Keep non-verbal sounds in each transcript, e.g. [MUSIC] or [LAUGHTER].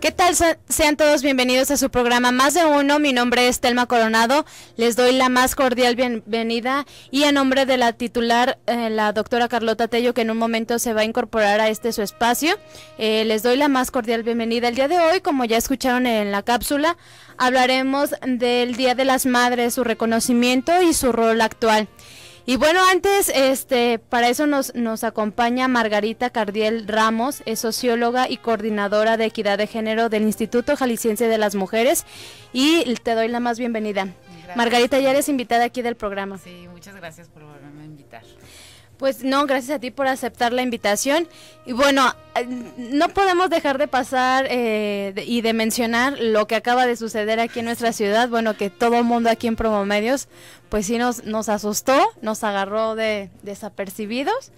¿Qué tal? Sean todos bienvenidos a su programa Más de Uno. Mi nombre es Telma Coronado. Les doy la más cordial bienvenida y en nombre de la titular, eh, la doctora Carlota Tello, que en un momento se va a incorporar a este su espacio, eh, les doy la más cordial bienvenida. El día de hoy, como ya escucharon en la cápsula, hablaremos del Día de las Madres, su reconocimiento y su rol actual. Y bueno, antes, este, para eso nos, nos acompaña Margarita Cardiel Ramos, es socióloga y coordinadora de equidad de género del Instituto Jalisciense de las Mujeres. Y te doy la más bienvenida. Margarita, ya eres invitada aquí del programa. Sí, muchas gracias por pues no, gracias a ti por aceptar la invitación. Y bueno, eh, no podemos dejar de pasar eh, y de mencionar lo que acaba de suceder aquí en nuestra ciudad. Bueno, que todo el mundo aquí en Promomedios, pues sí nos, nos asustó, nos agarró de desapercibidos.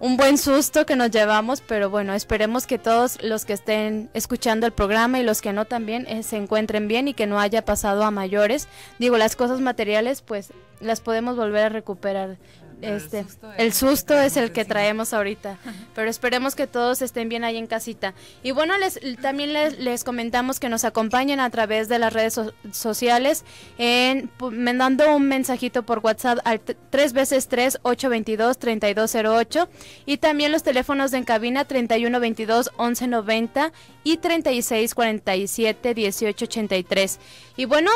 Un buen susto que nos llevamos, pero bueno, esperemos que todos los que estén escuchando el programa y los que no también eh, se encuentren bien y que no haya pasado a mayores. Digo, las cosas materiales, pues las podemos volver a recuperar este, el susto, es el que traemos ahorita, [LAUGHS] pero esperemos que todos estén bien ahí en casita. Y bueno, les, también les, comentamos que nos acompañen a través de las redes sociales, en, mandando un mensajito por WhatsApp al 3 veces 3 822 3208 y también los teléfonos de en cabina 11 noventa y y tres. Y bueno,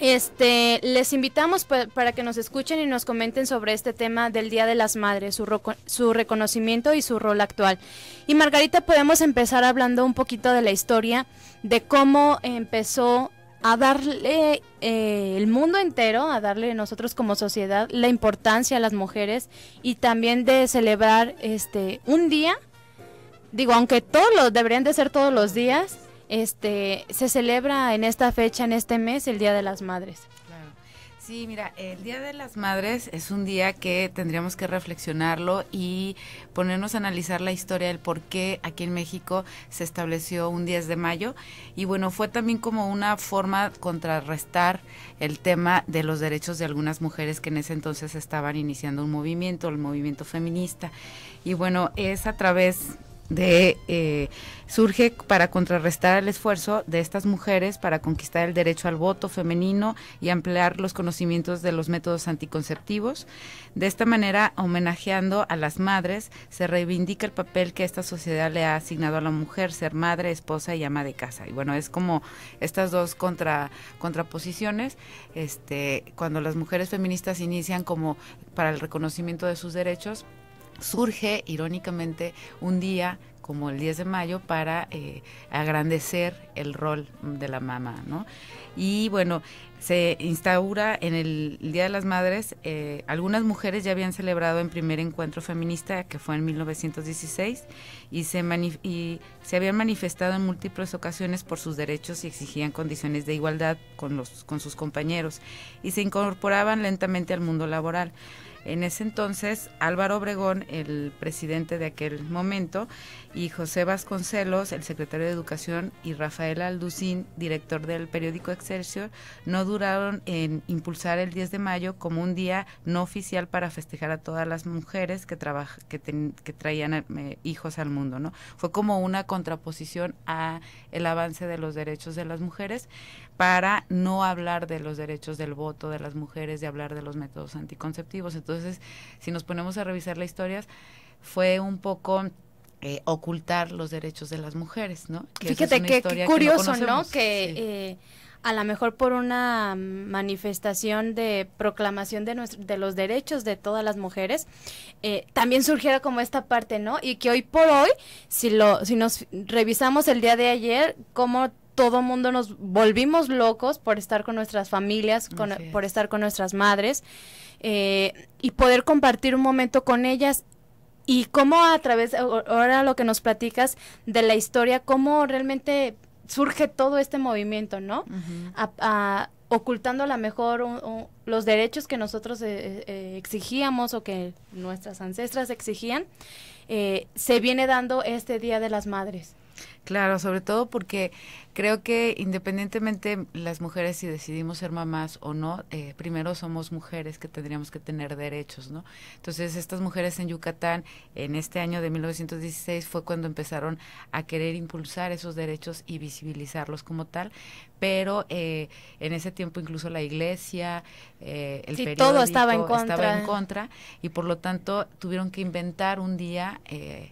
este, les invitamos para que nos escuchen y nos comenten sobre este tema del Día de las Madres, su, reconocimiento y su rol actual. Y Margarita, podemos empezar hablando un poquito de la historia, de cómo empezó a darle eh, el mundo entero, a darle nosotros como sociedad la importancia a las mujeres y también de celebrar este un día, digo, aunque todos los deberían de ser todos los días, este, se celebra en esta fecha, en este mes, el Día de las Madres. Sí, mira, el Día de las Madres es un día que tendríamos que reflexionarlo y ponernos a analizar la historia del por qué aquí en México se estableció un 10 de mayo. Y bueno, fue también como una forma contrarrestar el tema de los derechos de algunas mujeres que en ese entonces estaban iniciando un movimiento, el movimiento feminista. Y bueno, es a través de eh, surge para contrarrestar el esfuerzo de estas mujeres para conquistar el derecho al voto femenino y ampliar los conocimientos de los métodos anticonceptivos. De esta manera, homenajeando a las madres, se reivindica el papel que esta sociedad le ha asignado a la mujer, ser madre, esposa y ama de casa. Y bueno, es como estas dos contraposiciones. Este, cuando las mujeres feministas inician como para el reconocimiento de sus derechos, surge irónicamente un día como el 10 de mayo para eh, agrandecer el rol de la mamá, ¿no? Y bueno, se instaura en el Día de las Madres, eh, algunas mujeres ya habían celebrado en primer encuentro feminista, que fue en 1916, y se, y se habían manifestado en múltiples ocasiones por sus derechos y exigían condiciones de igualdad con, los, con sus compañeros, y se incorporaban lentamente al mundo laboral. En ese entonces, Álvaro Obregón, el presidente de aquel momento, y José Vasconcelos, el secretario de Educación, y Rafael Alducín, director del periódico Excelsior, no duraron en impulsar el 10 de mayo como un día no oficial para festejar a todas las mujeres que, que, traían eh, hijos al mundo. ¿no? Fue como una contraposición a el avance de los derechos de las mujeres, para no hablar de los derechos del voto de las mujeres, de hablar de los métodos anticonceptivos. Entonces, si nos ponemos a revisar la historia, fue un poco eh, ocultar los derechos de las mujeres, ¿no? Fíjate qué curioso, ¿no? Que eh, a lo mejor por una manifestación de proclamación de, de los derechos de todas las mujeres, eh, también surgiera como esta parte, ¿no? Y que hoy por hoy, si, lo, si nos revisamos el día de ayer, cómo todo mundo nos volvimos locos por estar con nuestras familias, por estar con nuestras madres eh, y poder compartir un momento con ellas y cómo a través, ahora lo que nos platicas de la historia, cómo realmente surge todo este movimiento, ¿no? ocultando a lo mejor los derechos que nosotros eh, eh, exigíamos o que nuestras ancestras exigían, se viene dando este Día de las Madres. Claro, sobre todo porque creo que independientemente las mujeres si decidimos ser mamás o no, eh, primero somos mujeres que tendríamos que tener derechos, ¿no? Entonces estas mujeres en Yucatán en este año de 1916 fue cuando empezaron a querer impulsar esos derechos y visibilizarlos como tal, pero eh, en ese tiempo incluso la iglesia, eh, el sí, todo estaba en, contra. estaba en contra y por lo tanto tuvieron que inventar un día eh,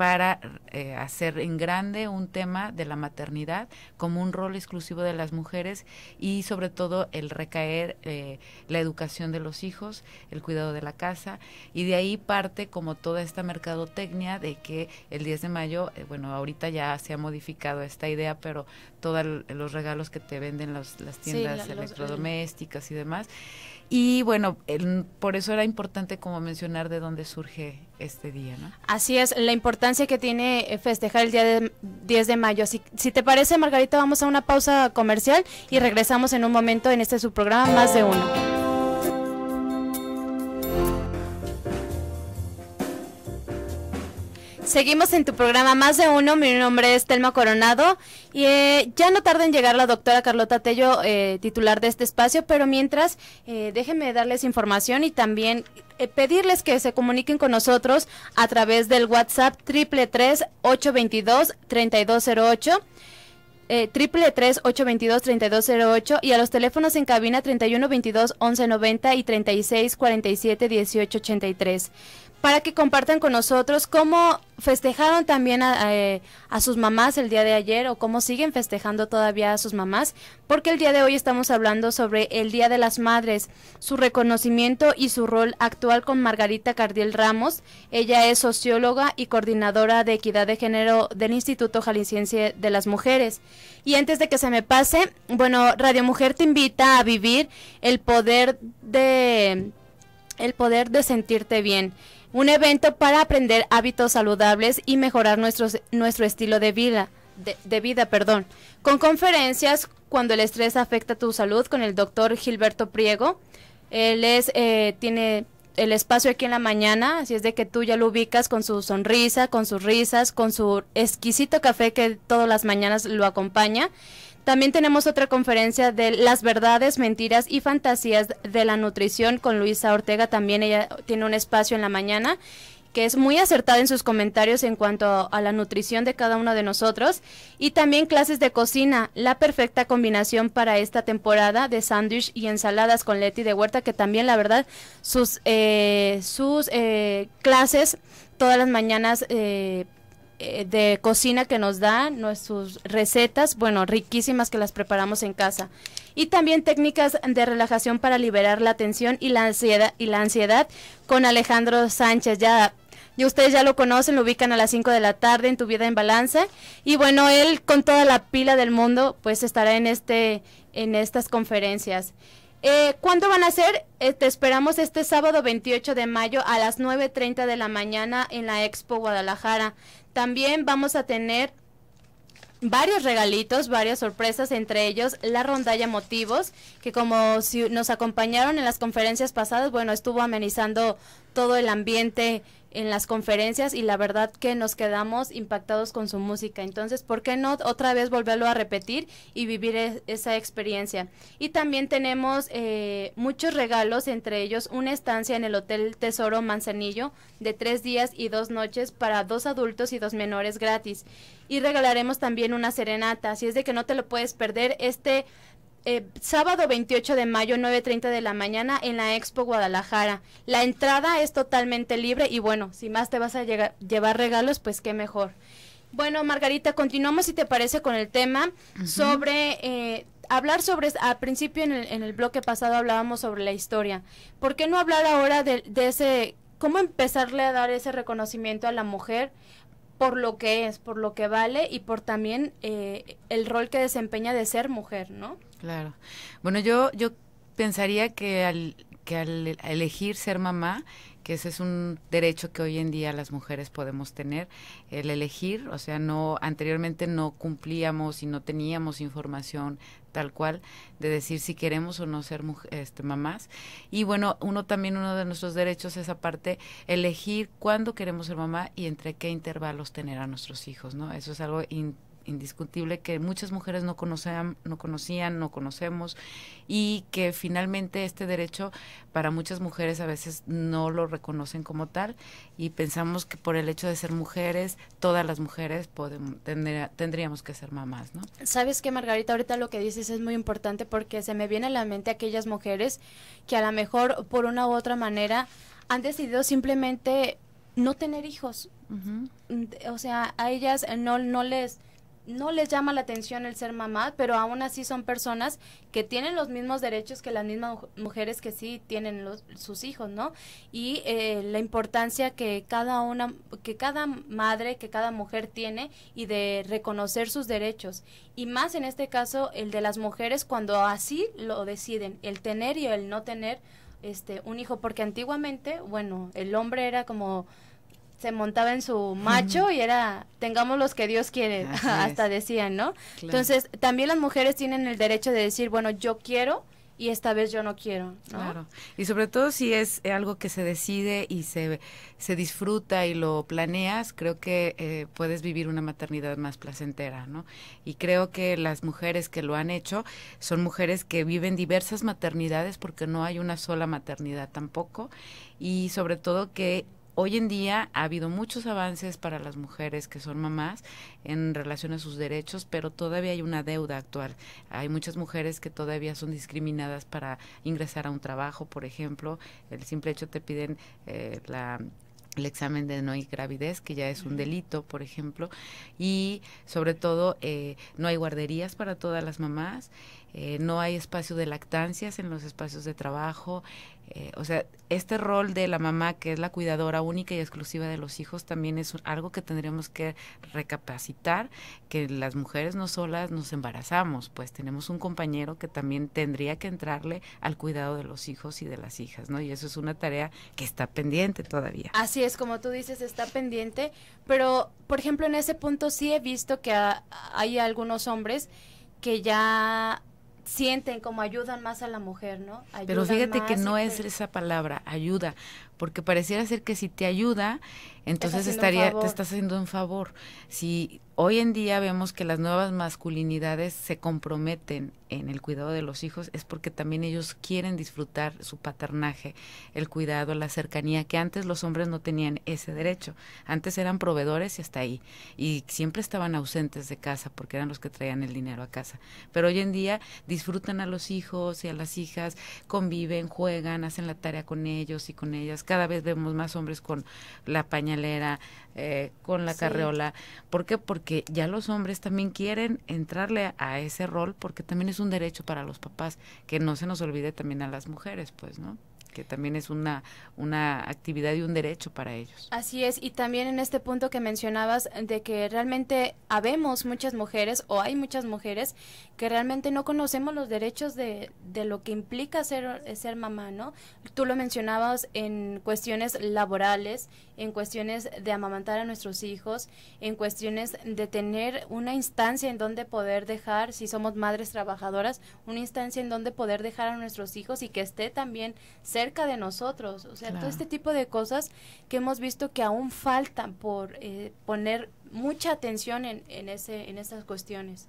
para eh, hacer en grande un tema de la maternidad como un rol exclusivo de las mujeres y sobre todo el recaer eh, la educación de los hijos, el cuidado de la casa y de ahí parte como toda esta mercadotecnia de que el 10 de mayo, eh, bueno, ahorita ya se ha modificado esta idea, pero todos los regalos que te venden las tiendas electrodomésticas y demás y bueno, por eso era importante como mencionar de dónde surge este día, ¿no? Así es, la importancia que tiene eh, festejar el día de 10 de mayo. Si, si te parece, Margarita, vamos a una pausa comercial y regresamos en un momento en este su programa Más de Uno. Seguimos en tu programa Más de Uno. Mi nombre es Telma Coronado. Y eh, ya no tarda en llegar la doctora Carlota Tello, eh, titular de este espacio. Pero mientras, eh, déjenme darles información y también pedirles que se comuniquen con nosotros a través del WhatsApp 333 822 triple Eh, 333-822-3208 y a los teléfonos en cabina 3122-1190 y 3647-1883 para que compartan con nosotros cómo festejaron también eh, a, sus mamás el día de ayer o cómo siguen festejando todavía a sus mamás, porque el día de hoy estamos hablando sobre el Día de las Madres, su reconocimiento y su rol actual con Margarita Cardiel Ramos. Ella es socióloga y coordinadora de equidad de género del Instituto Jalisciense de las Mujeres. Y antes de que se me pase, bueno, Radio Mujer te invita a vivir el poder de el poder de sentirte bien un evento para aprender hábitos saludables y mejorar nuestro nuestro estilo de vida, de, vida, perdón, con conferencias cuando el estrés afecta tu salud con el doctor Gilberto Priego. Él es, eh, tiene el espacio aquí en la mañana, así es de que tú ya lo ubicas con su sonrisa, con sus risas, con su exquisito café que todas las mañanas lo acompaña. También tenemos otra conferencia de las verdades, mentiras y fantasías de la nutrición con Luisa Ortega. También ella tiene un espacio en la mañana que es muy acertada en sus comentarios en cuanto a la nutrición de cada uno de nosotros. Y también clases de cocina, la perfecta combinación para esta temporada de sándwich y ensaladas con Leti de Huerta, que también la verdad sus, eh, sus eh, clases todas las mañanas... Eh, eh, de cocina que nos dan, nuestras recetas, bueno, riquísimas que las preparamos en casa. Y también técnicas de relajación para liberar la tensión y la ansiedad, y la ansiedad con Alejandro Sánchez. Ya y ustedes ya lo conocen, lo ubican a las 5 de la tarde en Tu Vida en Balanza. Y bueno, él con toda la pila del mundo, pues estará en, este, en estas conferencias. Eh, ¿Cuándo van a ser? Eh, te esperamos este sábado 28 de mayo a las 9.30 de la mañana en la Expo Guadalajara. También vamos a tener varios regalitos, varias sorpresas, entre ellos la rondalla motivos, que como si nos acompañaron en las conferencias pasadas, bueno, estuvo amenizando todo el ambiente en las conferencias y la verdad que nos quedamos impactados con su música. Entonces, ¿por qué no otra vez volverlo a repetir y vivir e-, esa experiencia? Y también tenemos eh, muchos regalos, entre ellos una estancia en el Hotel Tesoro Manzanillo de tres días y dos noches para dos adultos y dos menores gratis. Y regalaremos también una serenata, así es de que no te lo puedes perder este eh, sábado 28 de mayo, 9.30 de la mañana, en la Expo Guadalajara. La entrada es totalmente libre y bueno, si más te vas a llevar regalos, pues qué mejor. Bueno, Margarita, continuamos si te parece con el tema sobre... Eh, hablar sobre, al principio en el, en el, bloque pasado hablábamos sobre la historia. ¿Por qué no hablar ahora de, ese, cómo empezarle a dar ese reconocimiento a la mujer por lo que es, por lo que vale y por también eh, el rol que desempeña de ser mujer, ¿no? Claro. Bueno, yo, yo pensaría que al, que al elegir ser mamá, que ese es un derecho que hoy en día las mujeres podemos tener, el elegir, o sea, no anteriormente no cumplíamos y no teníamos información tal cual de decir si queremos o no ser este, mamás. Y bueno, uno también uno de nuestros derechos es aparte elegir cuándo queremos ser mamá y entre qué intervalos tener a nuestros hijos, ¿no? Eso es algo indiscutible que muchas mujeres no conocían, no conocían, no conocemos y que finalmente este derecho para muchas mujeres a veces no lo reconocen como tal y pensamos que por el hecho de ser mujeres, todas las mujeres podemos, tendríamos que ser mamás, ¿no? Sabes que Margarita, ahorita lo que dices es muy importante porque se me viene a la mente aquellas mujeres que a lo mejor por una u otra manera han decidido simplemente no tener hijos. Mm, o sea, a ellas no, no les no les llama la atención el ser mamá, pero aún así son personas que tienen los mismos derechos que las mismas mujeres que sí tienen los, sus hijos, ¿no? Y eh, la importancia que cada una, que cada madre, que cada mujer tiene y de reconocer sus derechos. Y más en este caso, el de las mujeres cuando así lo deciden, el tener y el no tener este un hijo, porque antiguamente, bueno, el hombre era como se montaba en su macho y era tengamos los que Dios quiere, [LAUGHS] hasta decían, ¿no? Entonces, también las mujeres tienen el derecho de decir, bueno, yo quiero y esta vez yo no quiero, Claro. Y sobre todo si es algo que se decide y se, se disfruta y lo planeas, creo que eh, puedes vivir una maternidad más placentera, ¿no? Y creo que las mujeres que lo han hecho son mujeres que viven diversas maternidades porque no hay una sola maternidad tampoco y sobre todo que Hoy en día ha habido muchos avances para las mujeres que son mamás en relación a sus derechos, pero todavía hay una deuda actual. Hay muchas mujeres que todavía son discriminadas para ingresar a un trabajo, por ejemplo. El simple hecho te piden eh, el examen de no hay gravidez, que ya es un delito, por ejemplo, y sobre todo eh, no hay guarderías para todas las mamás, eh, no hay espacio de lactancias en los espacios de trabajo, eh, o sea, este rol de la mamá, que es la cuidadora única y exclusiva de los hijos, también es algo que tendríamos que recapacitar, que las mujeres no solas nos embarazamos, pues tenemos un compañero que también tendría que entrarle al cuidado de los hijos y de las hijas, ¿no? Y eso es una tarea que está pendiente todavía. Así es, como tú dices, está pendiente, pero, por ejemplo, en ese punto sí he visto que hay algunos hombres que ya sienten como ayudan más a la mujer, ¿no? Pero fíjate que no es pues esa palabra, ayuda, porque pareciera ser que si te ayuda, entonces estaría te estás haciendo un favor. Si hoy en día vemos que las nuevas masculinidades se comprometen en el cuidado de los hijos es porque también ellos quieren disfrutar su paternaje, el cuidado, la cercanía que antes los hombres no tenían ese derecho. Antes eran proveedores y hasta ahí y siempre estaban ausentes de casa porque eran los que traían el dinero a casa. Pero hoy en día disfrutan a los hijos y a las hijas, conviven, juegan, hacen la tarea con ellos y con ellas cada vez vemos más hombres con la pañalera, eh, con la carreola. ¿Por qué? Porque ya los hombres también quieren entrarle a ese rol porque también es un derecho para los papás, que no se nos olvide también a las mujeres, pues, ¿no? que también es una, una actividad y un derecho para ellos. Así es, y también en este punto que mencionabas de que realmente habemos muchas mujeres o hay muchas mujeres que realmente no conocemos los derechos de, de lo que implica ser, ser mamá, ¿no? Tú lo mencionabas en cuestiones laborales, en cuestiones de amamantar a nuestros hijos, en cuestiones de tener una instancia en donde poder dejar, si somos madres trabajadoras, una instancia en donde poder dejar a nuestros hijos y que esté también cerca de nosotros. O sea, todo este tipo de cosas que hemos visto que aún faltan por eh, poner mucha atención en, en, ese, en estas cuestiones.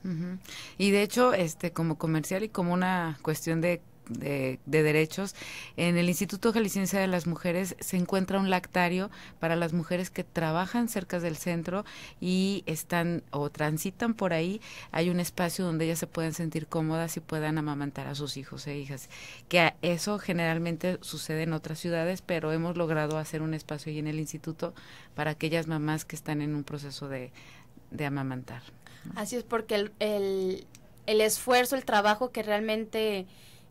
Y de hecho, este, como comercial y como una cuestión de de, Derechos, en el Instituto Jalisciense de las Mujeres se encuentra un lactario para las mujeres que trabajan cerca del centro y están o transitan por ahí. Hay un espacio donde ellas se pueden sentir cómodas y puedan amamantar a sus hijos e hijas. Que eso generalmente sucede en otras ciudades, pero hemos logrado hacer un espacio ahí en el instituto para aquellas mamás que están en un proceso de, de amamantar. Así es, porque el, el esfuerzo, el trabajo que realmente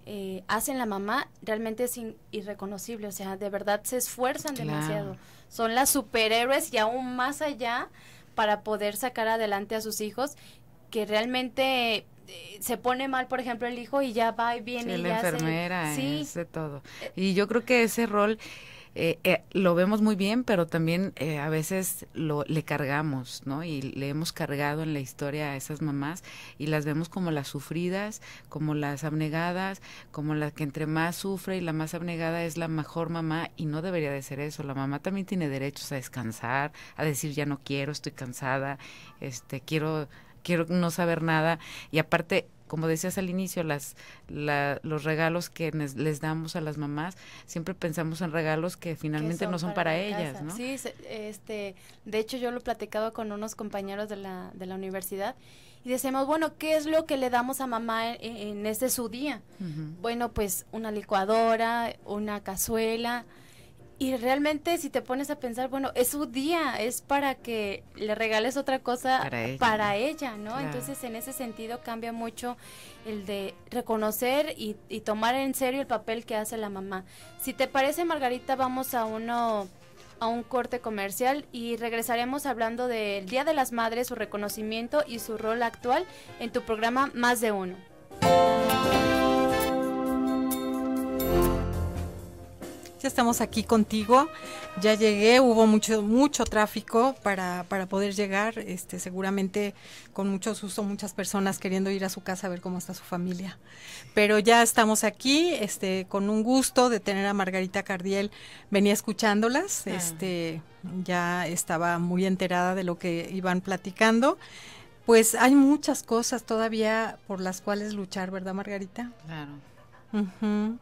eh, hacen la mamá realmente es irreconocible, o sea, de verdad se esfuerzan demasiado. Son las superhéroes y aún más allá para poder sacar adelante a sus hijos que realmente eh, se pone mal, por ejemplo, el hijo y ya va y viene. y la ya enfermera, se, todo. Eh, y yo creo que ese rol eh, eh, lo vemos muy bien, pero también eh, a veces lo, le cargamos, ¿no? Y le hemos cargado en la historia a esas mamás y las vemos como las sufridas, como las abnegadas, como la que entre más sufre y la más abnegada es la mejor mamá y no debería de ser eso. La mamá también tiene derechos a descansar, a decir ya no quiero, estoy cansada, este quiero quiero no saber nada y aparte como decías al inicio, las, los regalos que les, damos a las mamás, siempre pensamos en regalos que finalmente no son para, ellas, ¿no? Sí, este, de hecho yo lo platicaba con unos compañeros de la, de la universidad y decíamos bueno, ¿qué es lo que le damos a mamá en, este su día? Bueno, pues una licuadora, una cazuela, y realmente si te pones a pensar, bueno, es su día, es para que le regales otra cosa para ella, ¿no? Entonces en ese sentido cambia mucho el de reconocer y, y, tomar en serio el papel que hace la mamá. Si te parece, Margarita, vamos a uno a un corte comercial y regresaremos hablando del Día de las Madres, su reconocimiento y su rol actual en tu programa Más de Uno. ya estamos aquí contigo. Ya llegué, hubo mucho, mucho tráfico para, poder llegar. Este, seguramente con mucho susto, muchas personas queriendo ir a su casa a ver cómo está su familia. Pero ya estamos aquí, este, con un gusto de tener a Margarita Cardiel. Venía escuchándolas, ah. este, ya estaba muy enterada de lo que iban platicando. Pues hay muchas cosas todavía por las cuales luchar, ¿verdad, Margarita? Claro.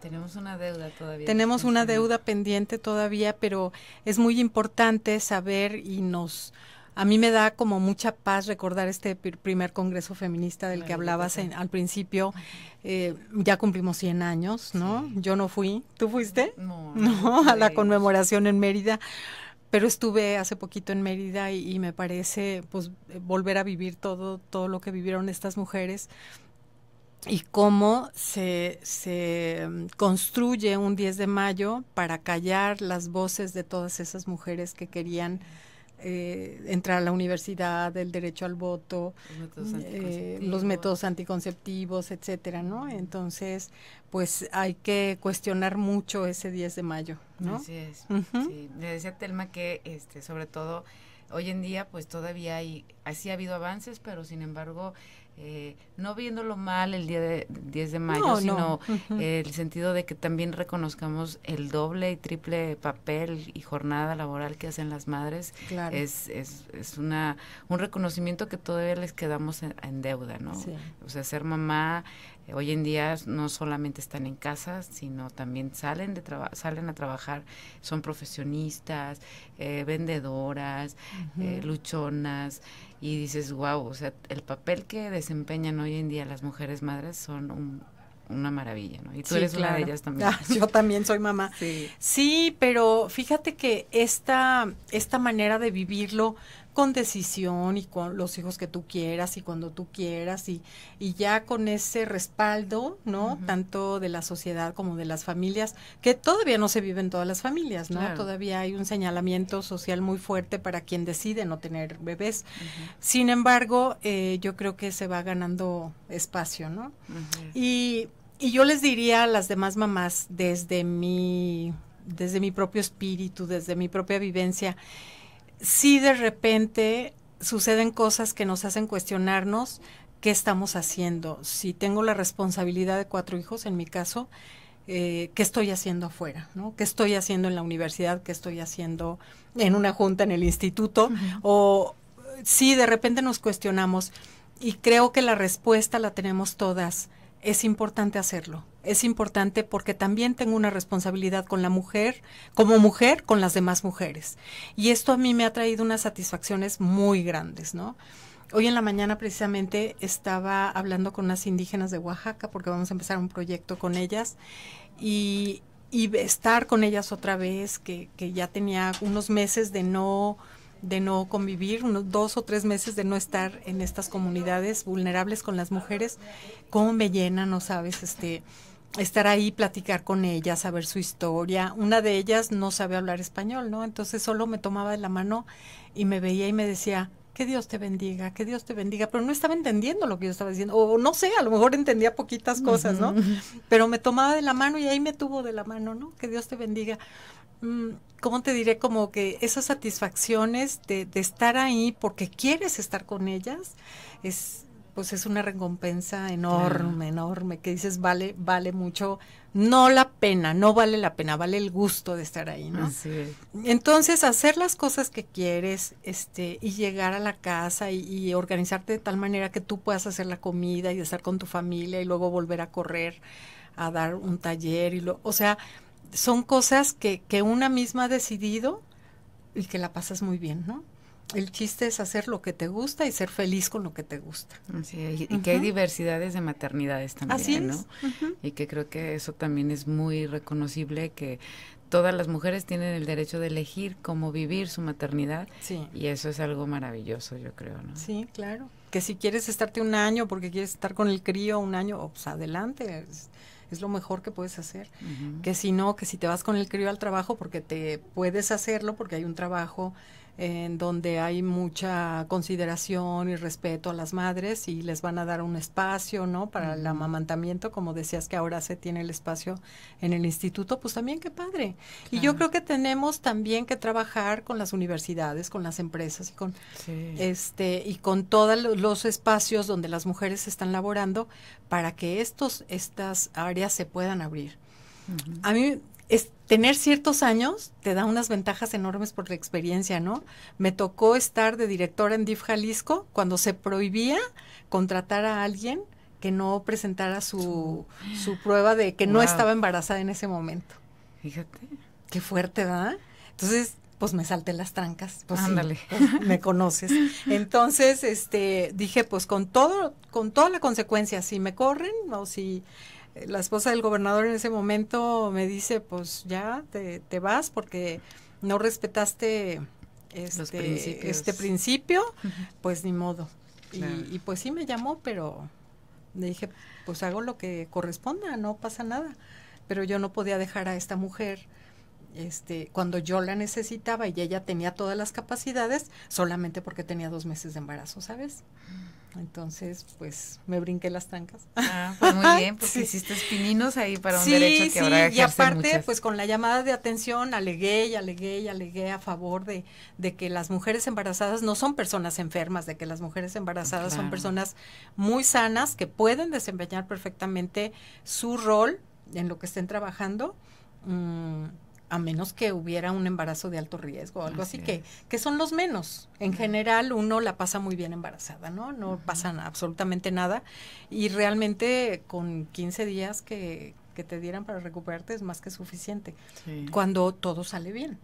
Tenemos una deuda todavía. Tenemos una deuda pendiente todavía, pero es muy importante saber y nos... A mí me da como mucha paz recordar este primer Congreso Feminista del que hablabas al principio. Eh, ya cumplimos 100 años, ¿no? Yo no fui. ¿Tú fuiste? No. No, [LAUGHS] a la conmemoración en Mérida pero estuve hace poquito en Mérida y, y, me parece pues eh, volver a vivir todo todo lo que vivieron estas mujeres y cómo se, se, mm, construye un 10 de mayo para callar las voces de todas esas mujeres que querían eh, entrar a la universidad, el derecho al voto, mm, eh, los métodos, anticonceptivos, etcétera, ¿no? Entonces, pues hay que cuestionar mucho ese 10 de mayo, ¿no? Así es. Le decía Telma que, este, sobre todo, hoy en día, pues todavía hay, así ha habido avances, pero sin embargo, eh, no viéndolo mal el día de, 10 de mayo, sino [LAUGHS] el sentido de que también reconozcamos el doble y triple papel y jornada laboral que hacen las madres. Es, es, es, una, un reconocimiento que todavía les quedamos en, deuda, ¿no? O sea, ser mamá eh, hoy en día no solamente están en casa, sino también salen, de salen a trabajar, son profesionistas, eh, vendedoras, eh, luchonas, y dices, wow, o sea, el papel que desempeñan hoy en día las mujeres madres son una maravilla, ¿no? Y tú eres una de ellas también. Ah, yo también soy mamá. Sí. sí. pero fíjate que esta, esta manera de vivirlo con decisión y con los hijos que tú quieras y cuando tú quieras y, y ya con ese respaldo, ¿no? Tanto de la sociedad como de las familias, que todavía no se vive en todas las familias, ¿no? Todavía hay un señalamiento social muy fuerte para quien decide no tener bebés. Sin embargo, eh, yo creo que se va ganando espacio, ¿no? y, y yo les diría a las demás mamás desde mi, desde mi propio espíritu, desde mi propia vivencia, si de repente suceden cosas que nos hacen cuestionarnos qué estamos haciendo. Si tengo la responsabilidad de cuatro hijos, en mi caso, eh, qué estoy haciendo afuera, ¿no? ¿Qué estoy haciendo en la universidad? ¿Qué estoy haciendo en una junta, en el instituto? O si de repente nos cuestionamos y creo que la respuesta la tenemos todas es importante hacerlo. Es importante porque también tengo una responsabilidad con la mujer, como mujer, con las demás mujeres. Y esto a mí me ha traído unas satisfacciones muy grandes, ¿no? Hoy en la mañana precisamente estaba hablando con unas indígenas de Oaxaca porque vamos a empezar un proyecto con ellas y, estar con ellas otra vez, que ya tenía unos meses de no de no convivir, unos dos o tres meses de no estar en estas comunidades vulnerables con las mujeres, cómo me llena, no sabes, este estar ahí, platicar con ellas, saber su historia. Una de ellas no sabe hablar español, ¿no? Entonces solo me tomaba de la mano y me veía y me decía, que Dios te bendiga, que Dios te bendiga, pero no estaba entendiendo lo que yo estaba diciendo, o no sé, a lo mejor entendía poquitas cosas, ¿no? Pero me tomaba de la mano y ahí me tuvo de la mano, ¿no? Que Dios te bendiga. Mm, ¿cómo te diré? Como que esas satisfacciones de, estar ahí porque quieres estar con ellas, es pues es una recompensa enorme, enorme, que dices vale, vale mucho, no la pena, no vale la pena, vale el gusto de estar ahí, ¿no? Entonces, hacer las cosas que quieres, este, y llegar a la casa y, y, organizarte de tal manera que tú puedas hacer la comida y estar con tu familia y luego volver a correr, a dar un taller y lo, o sea, son cosas que, que una misma ha decidido y que la pasas muy bien, ¿no? El chiste es hacer lo que te gusta y ser feliz con lo que te gusta. Sí, y, que hay diversidades de maternidades también, ¿no? Y que creo que eso también es muy reconocible, que todas las mujeres tienen el derecho de elegir cómo vivir su maternidad. Sí. Y eso es algo maravilloso, yo creo, ¿no? Sí, claro. Que si quieres estarte un año porque quieres estar con el crío un año, pues adelante es lo mejor que puedes hacer. Que si no, que si te vas con el crío al trabajo, porque te puedes hacerlo, porque hay un trabajo en donde hay mucha consideración y respeto a las madres y les van a dar un espacio, ¿no? Para el amamantamiento, como decías que ahora se tiene el espacio en el instituto, pues también qué padre. Y yo creo que tenemos también que trabajar con las universidades, con las empresas y con este y con todos los espacios donde las mujeres están laborando para que estos estas áreas se puedan abrir. A mí tener ciertos años te da unas ventajas enormes por la experiencia, ¿no? Me tocó estar de directora en DIF Jalisco cuando se prohibía contratar a alguien que no presentara su, [GASPS] prueba de que no estaba embarazada en ese momento. Fíjate. Qué fuerte, ¿verdad? Entonces, pues me salté las trancas. Pues Ándale. [LAUGHS] Pues, me conoces. Entonces, este, dije, pues con todo, con toda la consecuencia, si me corren o si la esposa del gobernador en ese momento me dice, pues ya te, vas porque no respetaste este, este principio, pues ni modo. Y, pues sí me llamó, pero le dije, pues hago lo que corresponda, no pasa nada. Pero yo no podía dejar a esta mujer este, cuando yo la necesitaba y ella tenía todas las capacidades, solamente porque tenía dos meses de embarazo, ¿sabes? Entonces, pues me brinqué las trancas. Ah, pues muy bien, porque [LAUGHS] hiciste espininos ahí para un sí, derecho que sí, Y aparte, pues con la llamada de atención alegué y alegué y alegué a favor de, de que las mujeres embarazadas no son personas enfermas, de que las mujeres embarazadas son personas muy sanas que pueden desempeñar perfectamente su rol en lo que estén trabajando. Mm, a menos que hubiera un embarazo de alto riesgo o algo así, que, que son los menos. En general uno la pasa muy bien embarazada, ¿no? No pasa absolutamente nada y realmente con 15 días que, que te dieran para recuperarte es más que suficiente, cuando todo sale bien.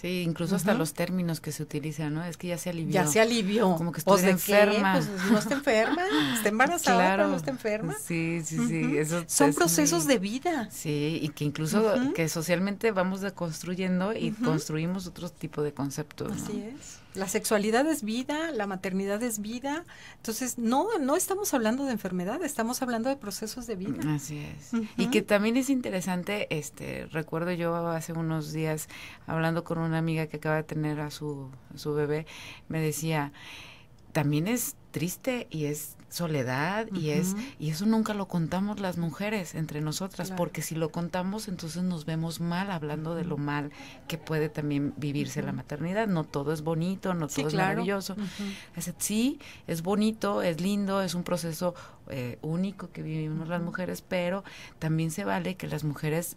Sí, incluso hasta los términos que se utilizan, ¿no? Es que ya se alivió. Ya se alivió. Como que estuviera enferma. Pues, pues, no está enferma, [LAUGHS] está embarazada, pero no está enferma. Sí, sí, sí. Son procesos de vida. Sí, y que incluso que socialmente vamos deconstruyendo y construimos otro tipo de conceptos. Así es. La sexualidad es vida, la maternidad es vida. Entonces, no, no estamos hablando de enfermedad, estamos hablando de procesos de vida. Mm, así es. Y que también es interesante, este, recuerdo yo hace unos días hablando con una amiga que acaba de tener a su, a su bebé, me decía, también es triste y es soledad y es y eso nunca lo contamos las mujeres entre nosotras porque si lo contamos entonces nos vemos mal hablando de lo mal que puede también vivirse la maternidad no todo es bonito no todo es maravilloso sí es bonito es lindo es un proceso eh, único que vivimos las mujeres pero también se vale que las mujeres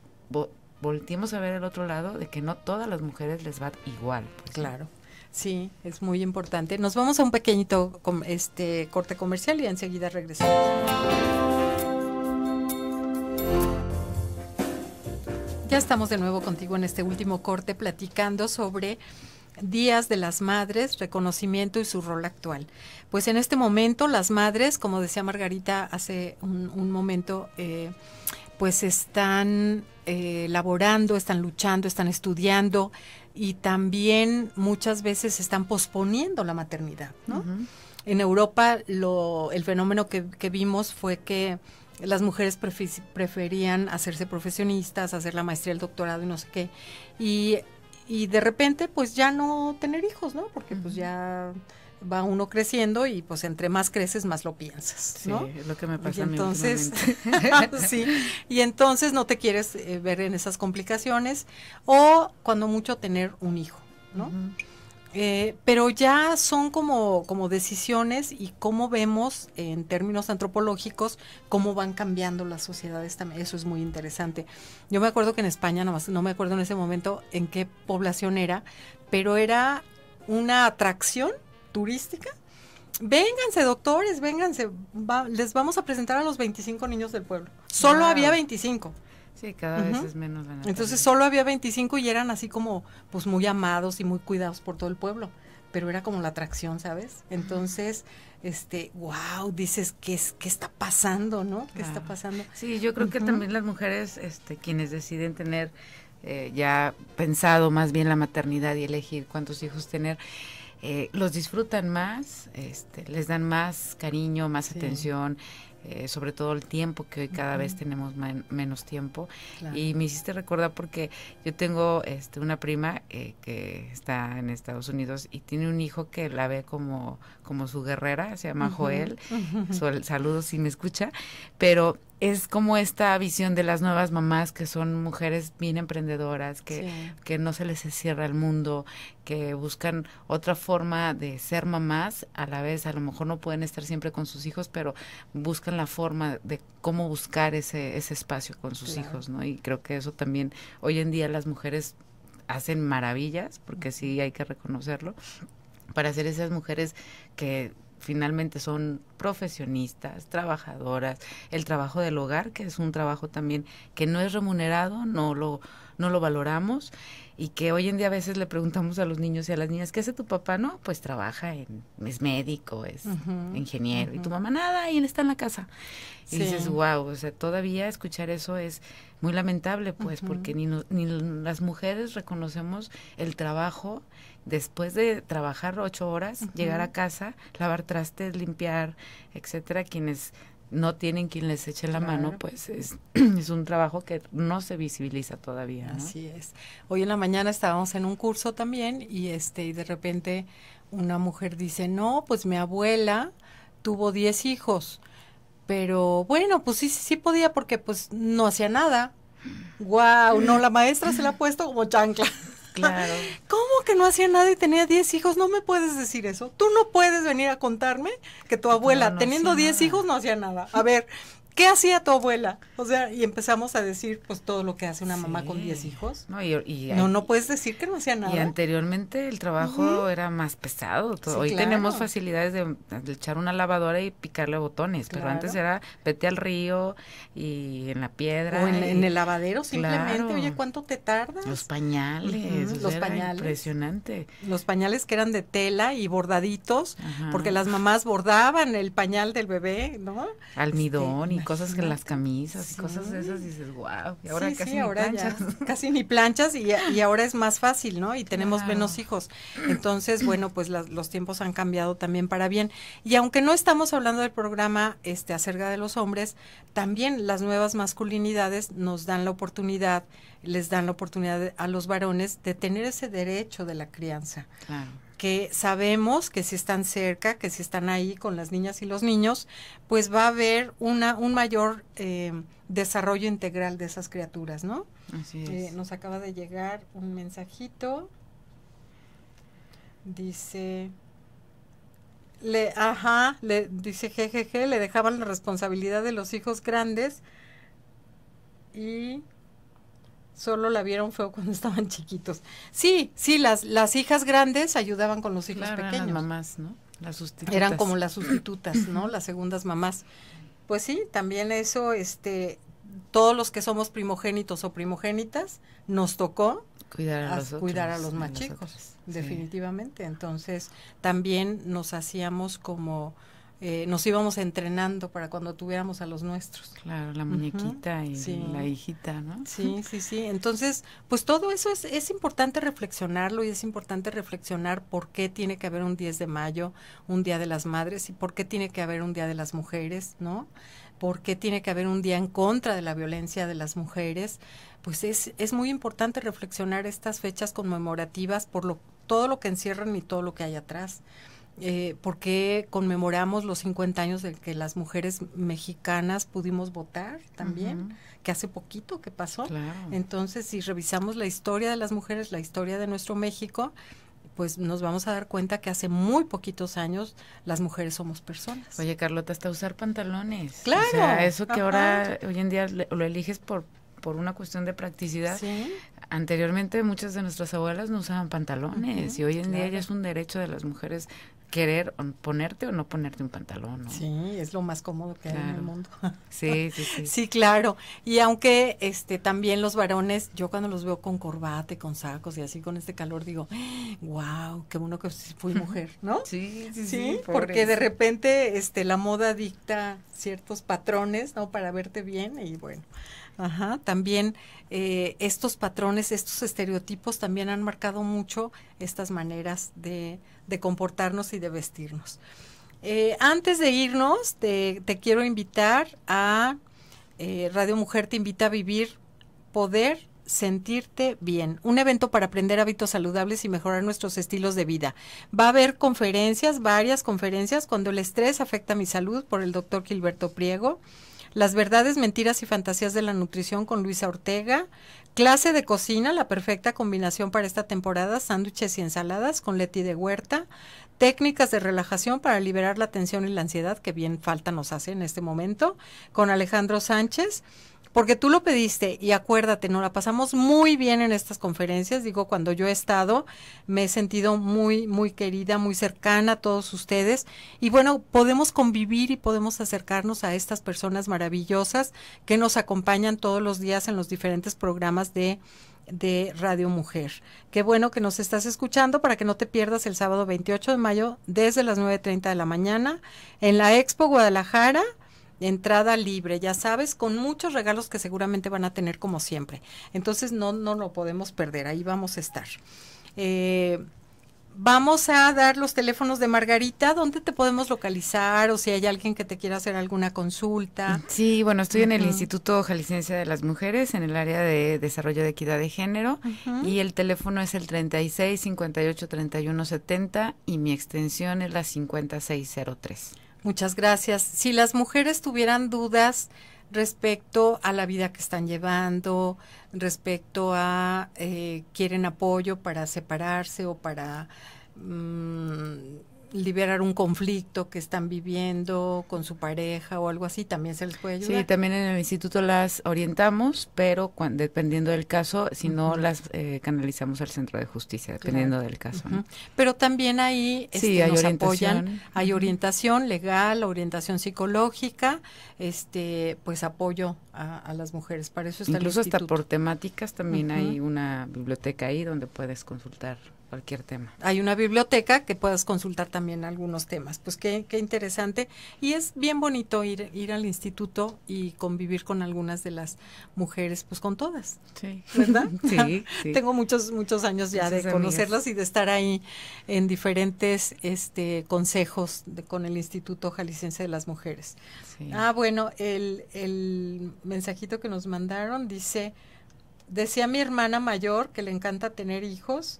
volteemos a ver el otro lado de que no todas las mujeres les va igual pues, claro Sí, es muy importante. Nos vamos a un pequeñito este, corte comercial y enseguida regresamos. Ya estamos de nuevo contigo en este último corte platicando sobre Días de las Madres, reconocimiento y su rol actual. Pues en este momento las madres, como decía Margarita hace un, momento, eh, pues están eh, laborando, están luchando, están estudiando y también muchas veces están posponiendo la maternidad, En Europa el fenómeno que, que vimos fue que las mujeres preferían hacerse profesionistas, hacer la maestría, el doctorado y no sé qué. Y y de repente pues ya no tener hijos, ¿no? Porque pues ya va uno creciendo y pues entre más creces más lo piensas, ¿no? Sí, lo que me pasa entonces, [LAUGHS] sí, y entonces no te quieres eh, ver en esas complicaciones o cuando mucho tener un hijo, ¿no? Eh, pero ya son como, como decisiones y cómo vemos en términos antropológicos cómo van cambiando las sociedades también. Eso es muy interesante. Yo me acuerdo que en España, no, me acuerdo en ese momento en qué población era, pero era una atracción turística. Vénganse, doctores, vénganse. les vamos a presentar a los 25 niños del pueblo. Solo había 25. Sí, cada vez es menos Entonces solo había 25 y eran así como pues muy amados y muy cuidados por todo el pueblo, pero era como la atracción, ¿sabes? Entonces, este, wow, dices, ¿qué, es, qué está pasando, no? ¿Qué está pasando? Sí, yo creo que también las mujeres, este, quienes deciden tener eh, ya pensado más bien la maternidad y elegir cuántos hijos tener, eh, los disfrutan más, este, les dan más cariño, más atención, eh, sobre todo el tiempo, que hoy cada vez tenemos menos tiempo. Y me hiciste recordar porque yo tengo este, una prima eh, que está en Estados Unidos y tiene un hijo que la ve como, como su guerrera, se llama Joel, saludos si me escucha, pero es como esta visión de las nuevas mamás que son mujeres bien emprendedoras, que, no se les cierra el mundo, que buscan otra forma de ser mamás, a la vez a lo mejor no pueden estar siempre con sus hijos, pero buscan la forma de cómo buscar ese, espacio con sus hijos, ¿no? Y creo que eso también, hoy en día las mujeres hacen maravillas, porque sí hay que reconocerlo, para ser esas mujeres que finalmente son profesionistas, trabajadoras, el trabajo del hogar, que es un trabajo también que no es remunerado, no lo, no lo valoramos y que hoy en día a veces le preguntamos a los niños y a las niñas, ¿qué hace tu papá? No, pues trabaja, en, es médico, es ingeniero, y tu mamá nada, y él está en la casa. Y dices, wow, o sea, todavía escuchar eso es muy lamentable, pues, porque ni, ni las mujeres reconocemos el trabajo después de trabajar ocho horas, llegar a casa, lavar trastes, limpiar, etcétera, quienes no tienen quien les eche la mano, pues es, [CLEARS THROAT] es, un trabajo que no se visibiliza todavía. Así es. Hoy en la mañana estábamos en un curso también y este y de repente una mujer dice, no, pues mi abuela tuvo diez hijos, pero bueno, pues sí, sí podía porque pues no hacía nada. Wow, no, la maestra se la ha puesto como chancla. [LAUGHS] Claro. [LAUGHS] ¿Cómo que no hacía nada y tenía 10 hijos? No me puedes decir eso. Tú no puedes venir a contarme que tu abuela, teniendo 10 hijos, no hacía nada. A ver, ¿Qué hacía tu abuela? O sea, y empezamos a decir pues todo lo que hace una mamá con 10 hijos. No, y, no, no, puedes decir que no hacía nada. Y anteriormente el trabajo era más pesado. Hoy tenemos facilidades de, echar una lavadora y picarle botones, pero antes era vete al río y en la piedra. O en, el lavadero simplemente, oye, ¿cuánto te tarda? Los pañales. Los pañales. Impresionante. Los pañales que eran de tela y bordaditos, porque las mamás bordaban el pañal del bebé, ¿no? Almidón y cosas que las camisas y cosas esas dices, wow, ahora [LAUGHS] casi ni planchas. casi ni planchas y, ahora es más fácil, ¿no? Y tenemos menos hijos. [CLEARS THROAT] Entonces, bueno, pues los tiempos han cambiado también para bien. Y aunque no estamos hablando del programa este acerca de los hombres, también las nuevas masculinidades nos dan la oportunidad les dan la oportunidad a los varones de tener ese derecho de la crianza. Claro que sabemos que si están cerca, que si están ahí con las niñas y los niños, pues va a haber una, un mayor eh, desarrollo integral de esas criaturas, ¿no? Así eh, es. nos acaba de llegar un mensajito. Dice, le, ajá, le dice jejeje, le dejaban la responsabilidad de los hijos grandes y solo la vieron feo cuando [LAUGHS] estaban chiquitos. Sí, sí, las, las hijas grandes ayudaban con los hijos pequeños. Eran las mamás, ¿no? Las sustitutas. Eran como las sustitutas, ¿no? Las segundas mamás. Pues sí, también eso, este, todos los que somos primogénitos o primogénitas, nos tocó cuidar a, los, cuidar a los más chicos, definitivamente. Entonces, también nos hacíamos como eh, nos íbamos entrenando para cuando tuviéramos a los nuestros. Claro, la muñequita y la hijita, ¿no? Sí, sí, sí. Entonces, pues todo eso es, es importante reflexionarlo y es importante reflexionar por qué tiene que haber un 10 de mayo, un Día de las Madres y por qué tiene que haber un Día de las Mujeres, ¿no? ¿Por qué tiene que haber un día en contra de la violencia de las mujeres? Pues es, es muy importante reflexionar estas fechas conmemorativas por lo, todo lo que encierran y todo lo que hay atrás eh, por qué conmemoramos los 50 años de que las mujeres mexicanas pudimos votar también, que hace poquito que pasó. Entonces, si revisamos la historia de las mujeres, la historia de nuestro México, pues nos vamos a dar cuenta que hace muy poquitos años las mujeres somos personas. Oye, Carlota, hasta usar pantalones. Claro. O sea, eso que ahora, hoy en día, lo eliges por, por una cuestión de practicidad. ¿Sí? Anteriormente muchas de nuestras abuelas no usaban pantalones y hoy en día ya es un derecho de las mujeres querer ponerte o no ponerte un pantalón. Sí, es lo más cómodo que hay en el mundo. [LAUGHS] Sí, sí, sí. Sí, claro. Y aunque este también los varones, yo cuando los veo con corbate, con sacos y así con este calor digo, wow, qué bueno que fui [LAUGHS] mujer, ¿no? Sí, sí, sí, sí porque de repente este la moda dicta ciertos patrones, ¿no? Para verte bien y bueno, Ajá, también eh, estos patrones, estos estereotipos también han marcado mucho estas maneras de, comportarnos y de vestirnos. Eh, antes de irnos, te, quiero invitar a eh, Radio Mujer te invita a vivir poder sentirte bien. Un evento para aprender hábitos saludables y mejorar nuestros estilos de vida. Va a haber conferencias, varias conferencias, cuando el estrés afecta mi salud por el doctor Gilberto Priego. Las verdades, mentiras y fantasías de la nutrición con Luisa Ortega. Clase de cocina, la perfecta combinación para esta temporada, sándwiches y ensaladas con Leti de Huerta. Técnicas de relajación para liberar la tensión y la ansiedad que bien falta nos hace en este momento con Alejandro Sánchez porque tú lo pediste y acuérdate, nos la pasamos muy bien en estas conferencias. Digo, cuando yo he estado, me he sentido muy, muy querida, muy cercana a todos ustedes. Y bueno, podemos convivir y podemos acercarnos a estas personas maravillosas que nos acompañan todos los días en los diferentes programas de de Radio Mujer. Qué bueno que nos estás escuchando para que no te pierdas el sábado 28 de mayo desde las 9.30 de la mañana en la Expo Guadalajara entrada libre, ya sabes, con muchos regalos que seguramente van a tener como siempre. Entonces no, no lo podemos perder, ahí vamos a estar. Eh, vamos a dar los teléfonos de Margarita, ¿dónde te podemos localizar o si hay alguien que te quiera hacer alguna consulta? Sí, bueno, estoy en el Instituto Jalisciense de las Mujeres, en el área de desarrollo de equidad de género, y el teléfono es el 36 58 31 70 y mi extensión es la 5603. Muchas gracias. Si las mujeres tuvieran dudas respecto a la vida que están llevando, respecto a eh, quieren apoyo para separarse o para... Mm, liberar un conflicto que están viviendo con su pareja o algo así, también se les puede ayudar. Sí, también en el instituto las orientamos, pero dependiendo del caso, si no las eh, canalizamos al centro de justicia, dependiendo del caso. Pero también ahí este, hay nos apoyan, hay orientación legal, orientación psicológica, este, pues apoyo a, las mujeres. Para eso está Incluso hasta por temáticas también hay una biblioteca ahí donde puedes consultar cualquier tema. Hay una biblioteca que puedas consultar también algunos temas. Pues qué, qué interesante. Y es bien bonito ir, ir al instituto y convivir con algunas de las mujeres, pues con todas. Sí. ¿Verdad? [LAUGHS] sí, Tengo muchos, muchos años ya de conocerlas y de estar ahí en diferentes este, consejos con el Instituto Jalisciense de las Mujeres. Ah, bueno, el, el mensajito que nos mandaron dice, decía mi hermana mayor que le encanta tener hijos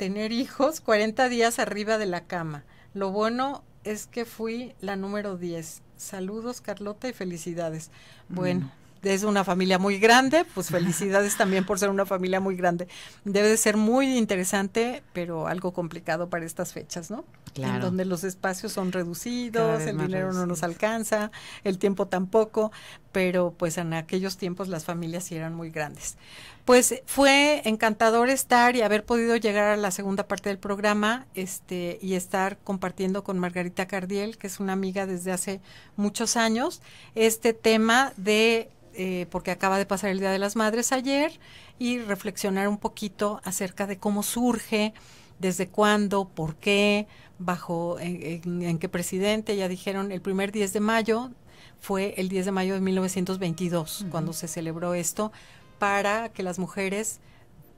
tener hijos 40 días arriba de la cama. Lo bueno es que fui la número 10. Saludos, Carlota, y felicidades. Mm. Bueno, es una familia muy grande, pues [LAUGHS] felicidades también por ser una familia muy grande. Debe de ser muy interesante, pero algo complicado para estas fechas, ¿no? Claro. En donde los espacios son reducidos, el dinero no nos alcanza, el tiempo tampoco, pero pues en aquellos tiempos las familias sí eran muy grandes. Pues fue encantador estar y haber podido llegar a la segunda parte del programa este, y estar compartiendo con Margarita Cardiel, que es una amiga desde hace muchos años, este tema de, eh, porque acaba de pasar el Día de las Madres ayer, y reflexionar un poquito acerca de cómo surge, desde cuándo, por qué, bajo, en, qué presidente, ya dijeron el primer 10 de mayo fue el 10 de mayo de 1922 cuando se celebró esto para que las mujeres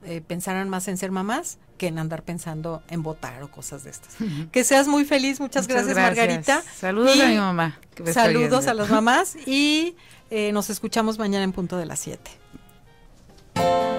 eh, pensaran más en ser mamás que en andar pensando en votar o cosas de estas. Que seas muy feliz, muchas, gracias, Margarita. Saludos a mi mamá. Saludos a las mamás [LAUGHS] y eh, nos escuchamos mañana en punto de las 7.